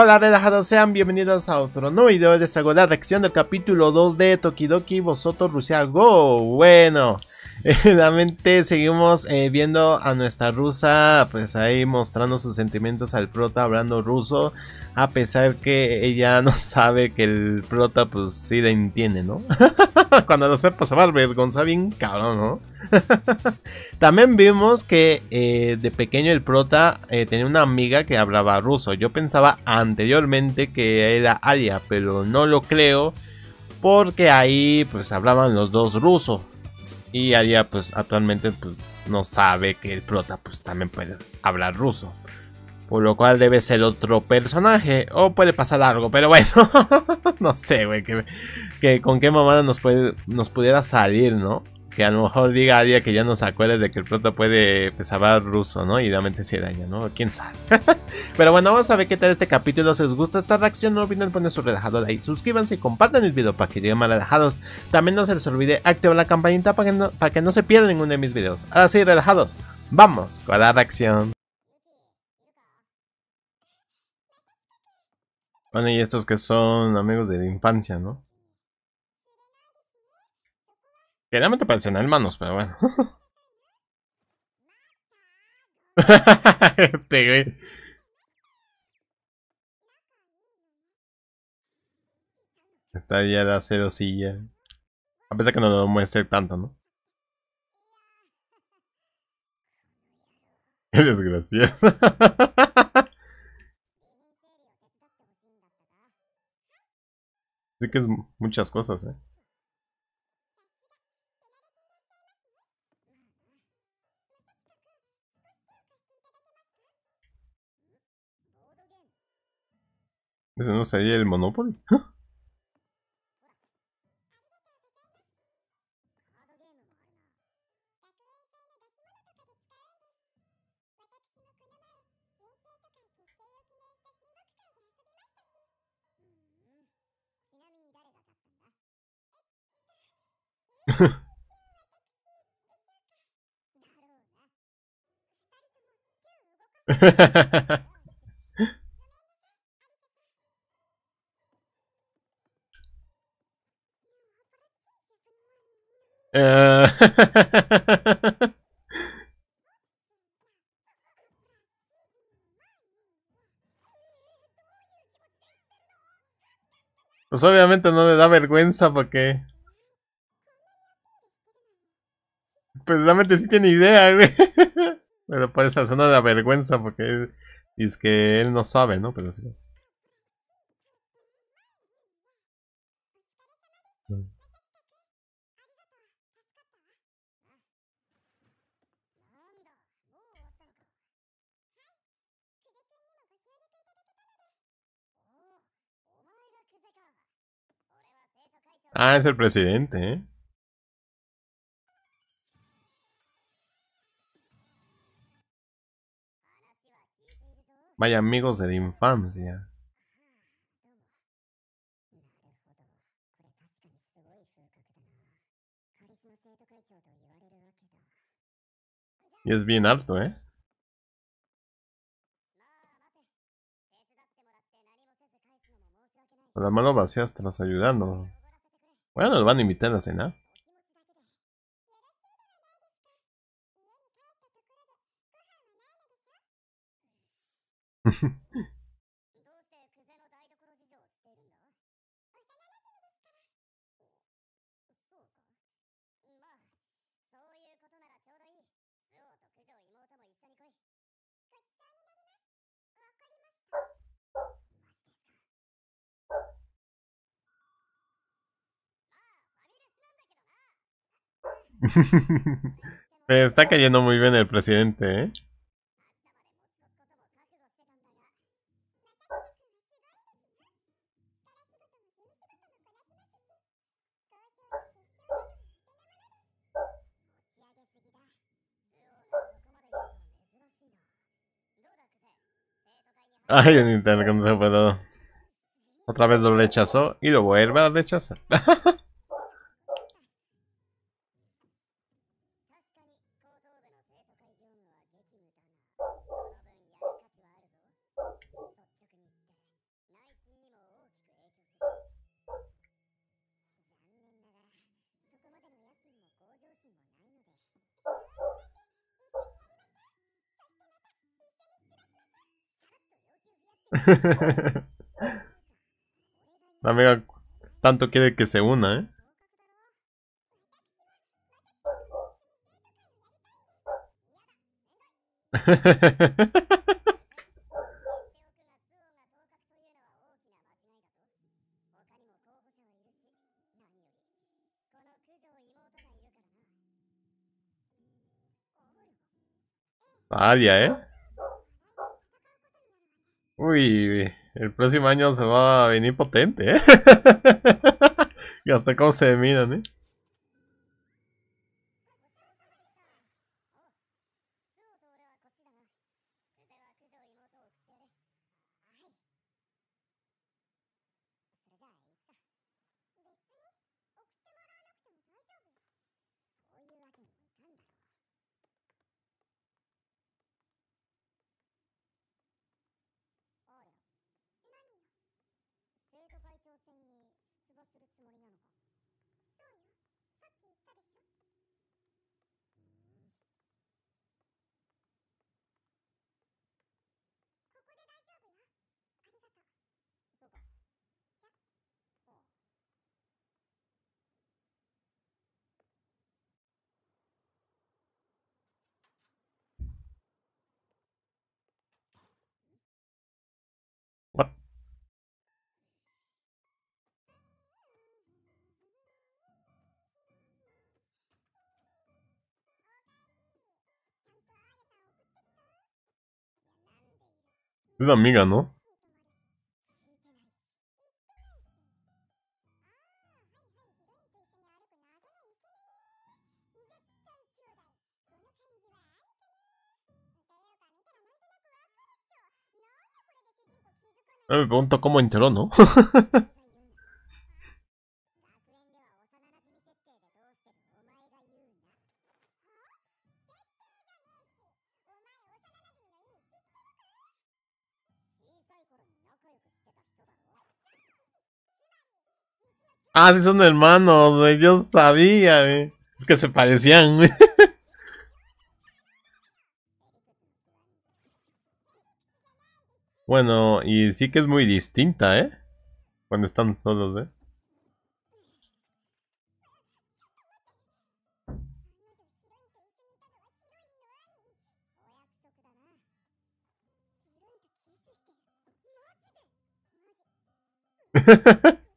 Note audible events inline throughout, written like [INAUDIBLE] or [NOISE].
Hola relajados, sean bienvenidos a otro nuevo video, les traigo la reacción del capítulo 2 de Tokidoki vosotros Rusia Go, bueno... Realmente [LAUGHS] seguimos eh, viendo a nuestra rusa, pues ahí mostrando sus sentimientos al prota hablando ruso, a pesar que ella [LAUGHS] no sabe que el prota, pues sí la entiende, ¿no? [LAUGHS] Cuando lo sepa, se va a cabrón, ¿no? También vimos que eh, de pequeño el prota eh, tenía una amiga que hablaba ruso. Yo pensaba anteriormente que era Alia, pero no lo creo porque ahí pues hablaban los dos ruso y allá pues actualmente pues, no sabe que el prota pues también puede hablar ruso. Por lo cual debe ser otro personaje. O puede pasar algo, pero bueno. [LAUGHS] no sé, güey. Que, que, con qué mamada nos, puede, nos pudiera salir, ¿no? que a lo mejor diga a día que ya se acuerde de que el prota puede pues, ruso, ¿no? Y realmente si daña, ¿no? ¿Quién sabe? [LAUGHS] Pero bueno, vamos a ver qué tal este capítulo. Si les gusta esta reacción, no olviden poner su relajado like, suscríbanse y compartan el video para que lleguen más relajados. También no se les olvide activar la campanita para que no, se pierdan ninguno de mis videos. Ahora sí, relajados, vamos con la reacción. Bueno, y estos que son amigos de la infancia, ¿no? Generalmente parecen manos, pero bueno. [LAUGHS] este güey. Está ya de cerosilla. A pesar que no lo muestre tanto, ¿no? [LAUGHS] Qué desgraciado. Así [LAUGHS] que es muchas cosas, ¿eh? ¿Eso no sería el Monopoly? [LAUGHS] [LAUGHS] Eh, [LAUGHS] pues obviamente no le da vergüenza porque... Pues realmente sí tiene idea, güey. [LAUGHS] Pero por esa zona da vergüenza porque es que él no sabe, ¿no? Pero sí. Ah, es el presidente, ¿eh? Vaya amigos de la infancia. Y es bien alto, ¿eh? Con pues la mano vacías estás ayudando. Bueno, nos van a invitar a cenar. [LAUGHS] Se [LAUGHS] está cayendo muy bien el presidente, ¿eh? Ay, en internet no se puede. Otra vez lo rechazó y lo vuelve a rechazar. [LAUGHS] La [LAUGHS] mega tanto quiere que se una, ¿eh? [LAUGHS] ¿eh? Uy, el próximo año se va a venir potente, ¿eh? [LAUGHS] y hasta cómo se ¿eh? するつもりなのか Es amiga, ¿no? me pregunto cómo enteró, ¿no? [LAUGHS] Ah, sí son hermanos, Yo sabía, Es que se parecían, Bueno, y sí que es muy distinta, ¿eh? Cuando están solos, ¿eh? [LAUGHS]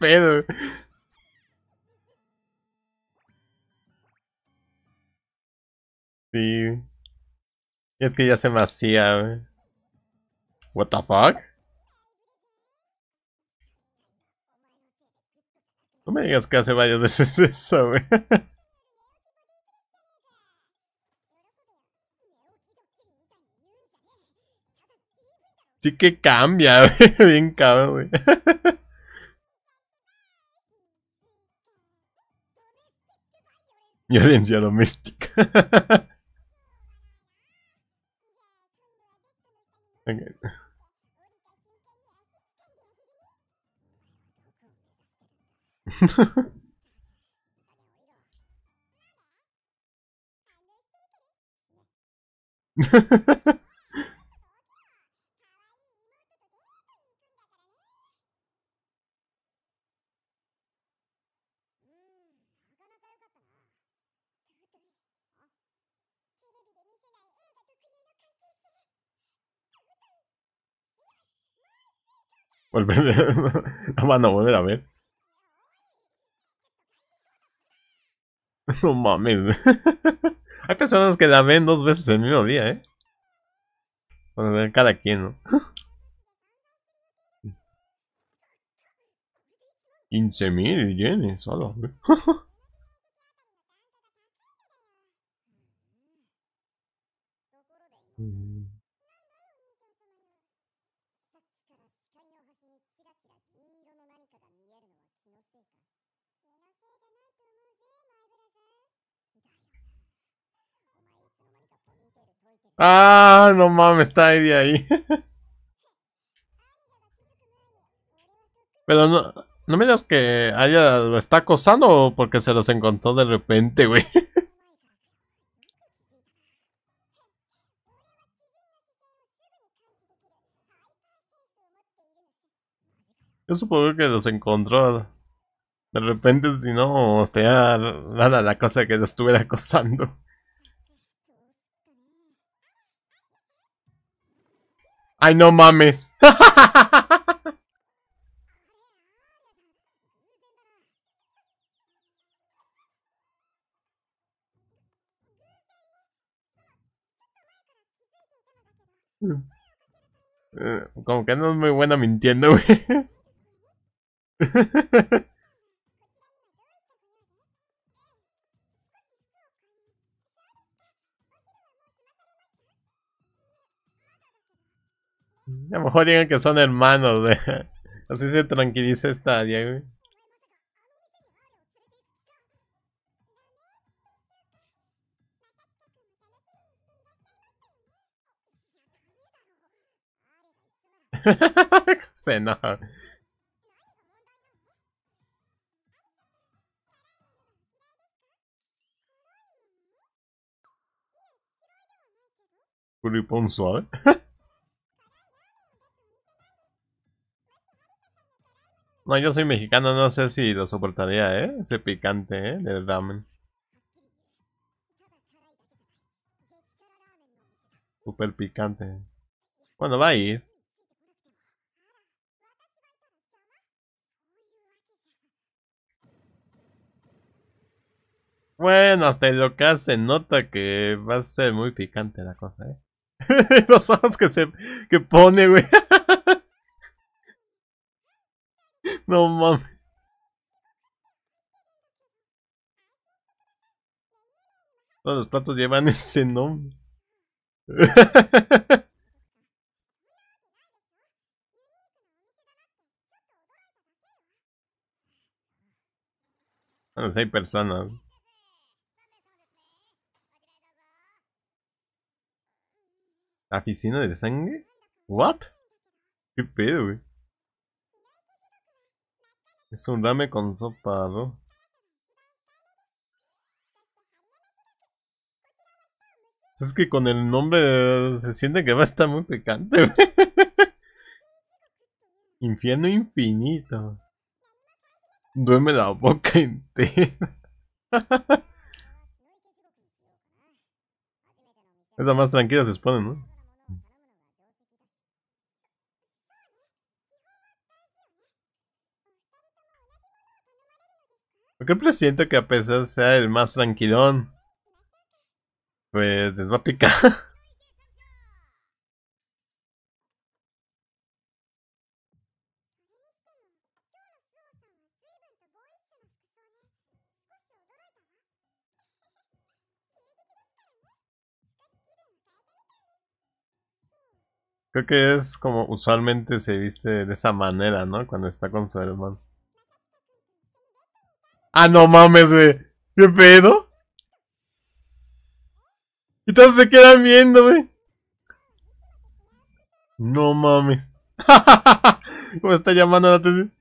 Sí. Es que ya se vacía, hacía, What the fuck? No me digas que hace varias [LAUGHS] veces eso, Sí que cambia, [LAUGHS] Bien cabrón, [LAUGHS] Violencia doméstica. [LAUGHS] okay. [LAUGHS] Volver, pues [LAUGHS] van a volver a ver. [LAUGHS] No mames. [LAUGHS] Hay personas que la ven dos veces el mismo día, ¿eh? ver cada quien, ¿no? 15.000 yenes, solo. Ah, no mames, está de ahí. Pero no, no me que haya lo está acosando porque se los encontró de repente, güey. Yo supongo que los encontró de repente, si no, ya nada la cosa que lo estuviera acosando. Ay, no mames. [LAUGHS] Eh, como que no es muy buena mintiendo, [LAUGHS] A lo mejor digan que son hermanos, [LAUGHS] Así se tranquiliza esta área, [LAUGHS] se enoja. suave. [LAUGHS] No, yo soy mexicano, no sé si lo soportaría, ¿eh? Ese picante, ¿eh? Del ramen. Súper picante. Bueno, va a ir. Bueno, hasta el que se nota que va a ser muy picante la cosa, ¿eh? [LAUGHS] Los ojos que se pone, güey. [LAUGHS] No mames. Todos los platos llevan [LAUGHS] ese nombre. bueno, si hay personas. ¿Aficina de sangre? ¿What? ¿Qué pedo, güey? Es un rame con sopa, ¿no? Es que con el nombre se siente que va a estar muy picante. [LAUGHS] Infierno infinito. Duerme la boca [LAUGHS] entera. [LAUGHS] es la más tranquila se expone, ¿no? Porque el presidente que a pesar sea el más tranquilón, pues les va a picar. Creo que es como usualmente se viste de esa manera, ¿no? Cuando está con su hermano. Ah, no mames, güey. ¿Qué pedo? Y todos se quedan viendo, güey. No mames. [LAUGHS] ¿Cómo está llamando la atención?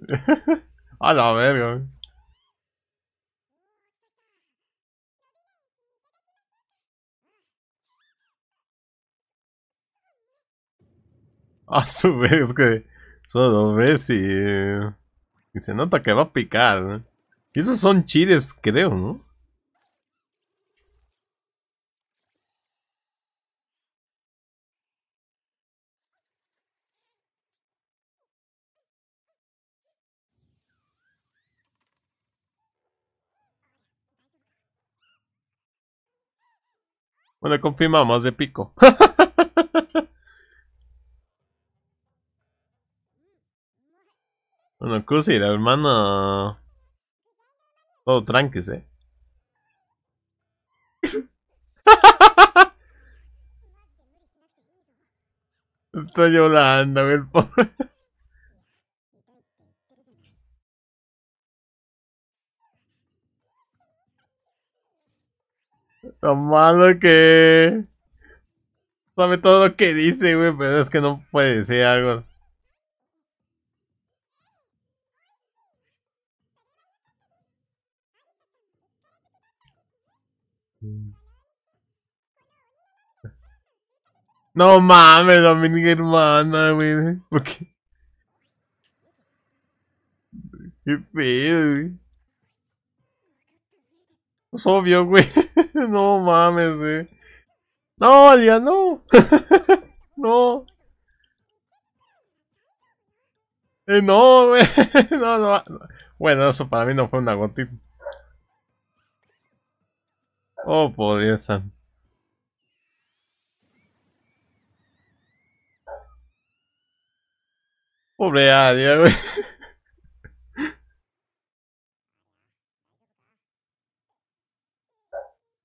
[LAUGHS] A la verga, [LAUGHS] A su vez que solo ves y, se nota que va a picar. esos son chiles, creo, ¿no? Bueno, confirmamos de pico. [LAUGHS] Bueno, y la hermana... Todo tranques, eh. Estoy llorando, el pobre. Lo malo que... Sabe todo lo que dice, güey, pero es que no puede ser algo. No mames, Dominic hermana, güey. ¿Por qué? Qué pedo, güey. Es obvio, güey. [LAUGHS] No mames, güey. No, ya no. [LAUGHS] No. Eh, no, güey. [LAUGHS] No, no. Bueno, eso para mí no fue una gotita. Oh, por Dios Pobre Adia, güey.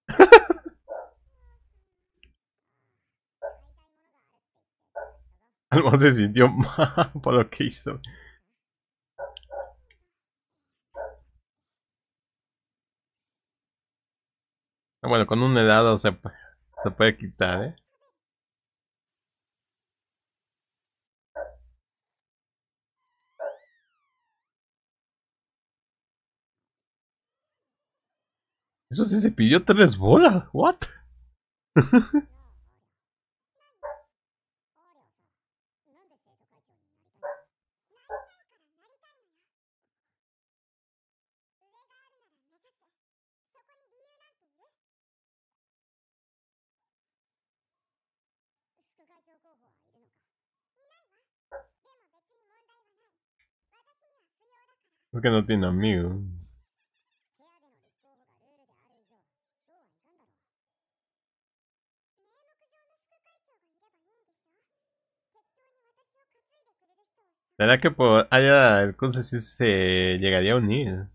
[LAUGHS] Algo se sintió [LAUGHS] mal por lo que hizo. Ah, bueno, con un helado se, se puede quitar, ¿eh? Eso sí se pidió tres bolas. What? [LAUGHS] Porque no tiene amigo. Será que por allá el curso sí se llegaría a unir.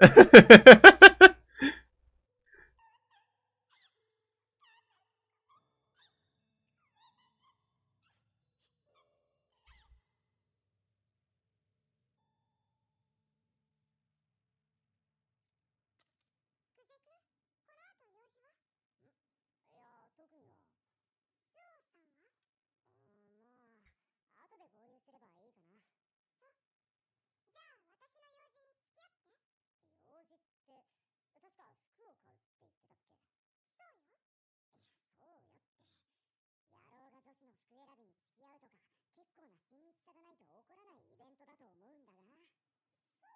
[LAUGHS] こらないイベントだと思うんだがそうそうか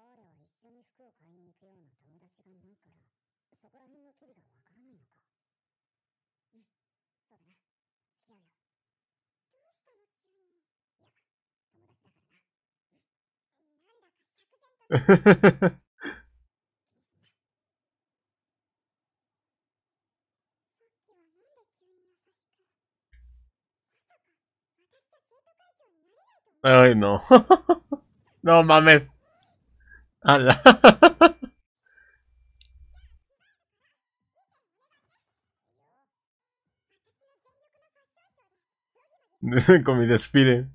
アーレは一緒に服を買いに行くような友達がいないからそこら辺の機微がわからないのかうんそうだな付き合うよどうしたの急にいや友達だからな、うん、なんだか釈然と [LAUGHS] Ay, no. [LAUGHS] no mames. Ala. [LAUGHS] Con mi despide.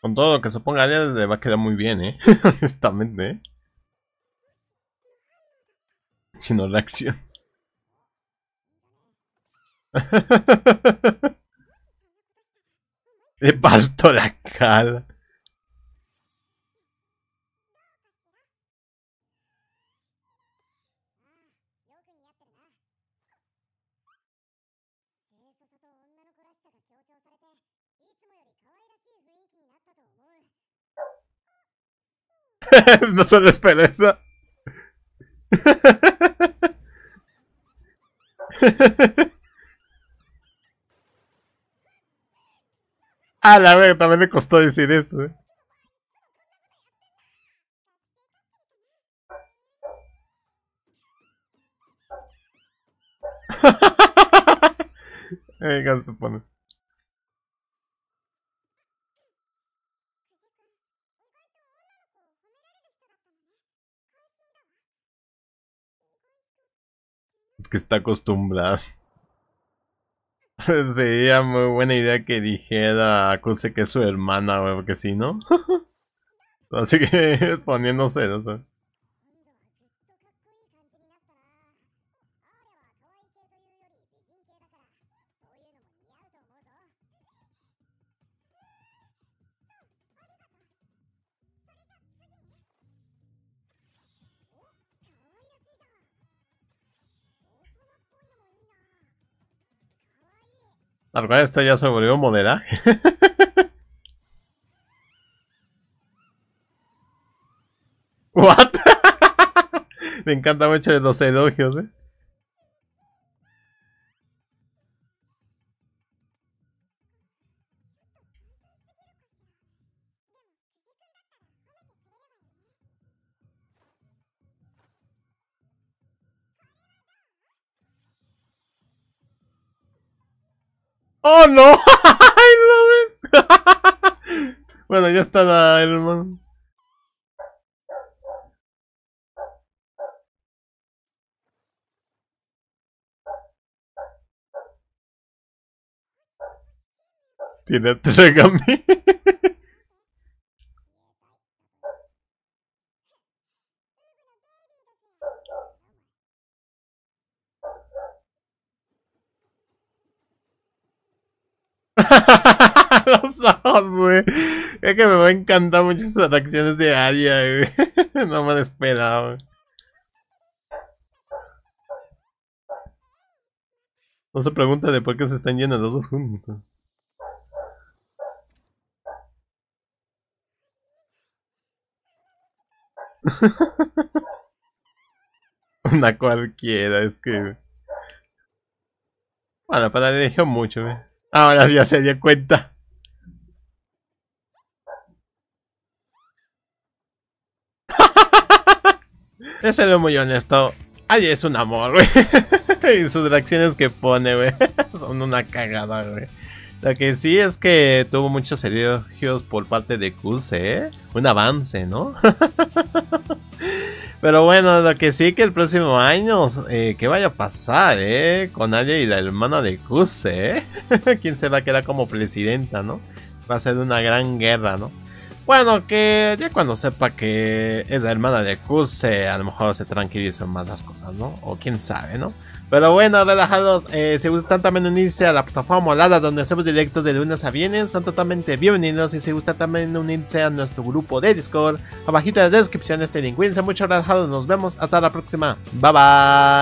Con todo lo que se ponga allá le va a quedar muy bien, ¿eh? [LAUGHS] Honestamente, ¿eh? Sino la acción. Le [LAUGHS] parto la cara. [LAUGHS] no se les pereza. [LAUGHS] A la verdad también me costó decir eso. Eh. [LAUGHS] Venga, se pone. que está acostumbrado Sería [LAUGHS] muy buena idea que dijera a que es su hermana, porque si no. [LAUGHS] Así que [LAUGHS] poniéndose, O sea Ahora esto ya se volvió modelaje. [LAUGHS] What? [LAUGHS] Me encanta mucho los elogios, eh. ¡Oh, no! [LAUGHS] [LAUGHS] bueno, ya está la, el hermano. Tiene tres mí [LAUGHS] [LAUGHS] los ojos, güey. Es que me va a encantar Muchas atracciones de área, güey. [LAUGHS] no me han esperado No se pregunta de por qué se están llenando los dos juntos. [LAUGHS] Una cualquiera, es que... Bueno, para dejó mucho, güey. Ahora ya se dio cuenta. [LAUGHS] es lo muy honesto. Ay, es un amor, güey. [LAUGHS] y sus reacciones que pone, güey. [LAUGHS] Son una cagada, güey. Lo que sí es que tuvo muchos elogios por parte de Kuse, ¿eh? Un avance, ¿no? Pero bueno, lo que sí que el próximo año, eh, ¿qué vaya a pasar, eh? Con Aya y la hermana de Kuse, ¿eh? [LAUGHS] ¿Quién se va a quedar como presidenta, no? Va a ser una gran guerra, ¿no? Bueno, que ya cuando sepa que es la hermana de Kuse, eh, a lo mejor se tranquilizan más las cosas, ¿no? O quién sabe, ¿no? Pero bueno, relajados, eh, si gustan también unirse a la plataforma molada donde hacemos directos de lunes a viernes, son totalmente bienvenidos. Y si gustan también unirse a nuestro grupo de Discord, abajito en la descripción este link. Cuídense mucho, relajados, nos vemos, hasta la próxima. Bye bye.